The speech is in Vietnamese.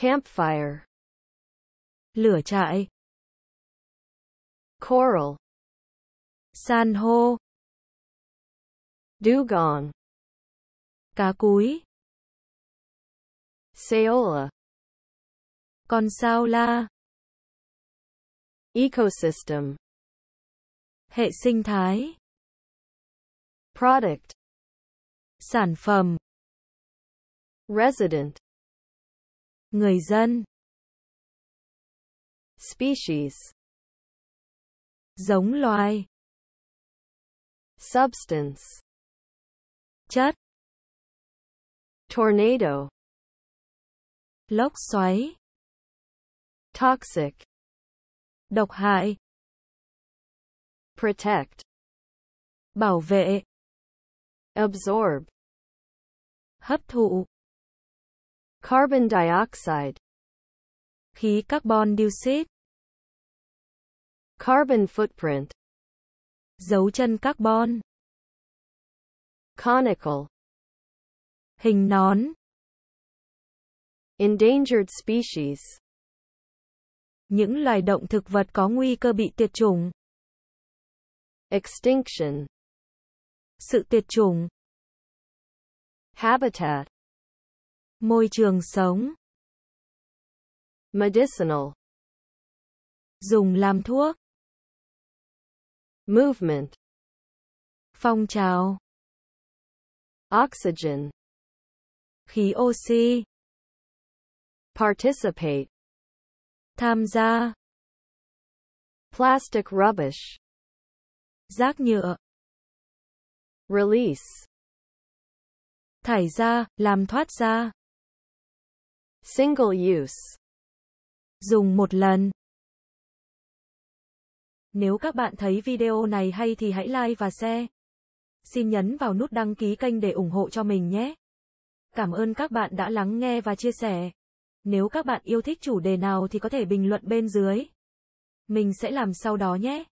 Campfire. Lửa trại. Coral. San hô. Dugong. Cá cúi. Seola. Con sao la. Ecosystem. Hệ sinh thái. Product. Sản phẩm. Resident. Người dân. Species. Giống loài. Substance. Chất. Tornado. Lốc xoáy. Toxic. Độc hại. Protect. Bảo vệ. Absorb. Hấp thụ carbon dioxide khí carbon dioxide carbon footprint dấu chân carbon conical hình nón endangered species những loài động thực vật có nguy cơ bị tuyệt chủng extinction sự tuyệt chủng habitat Môi trường sống. Medicinal. Dùng làm thuốc. Movement. Phong trào. Oxygen. Khí oxy. Participate. Tham gia. Plastic rubbish. Rác nhựa. Release. Thải ra, làm thoát ra. Single use. Dùng một lần. Nếu các bạn thấy video này hay thì hãy like và share. Xin nhấn vào nút đăng ký kênh để ủng hộ cho mình nhé. Cảm ơn các bạn đã lắng nghe và chia sẻ. Nếu các bạn yêu thích chủ đề nào thì có thể bình luận bên dưới. Mình sẽ làm sau đó nhé.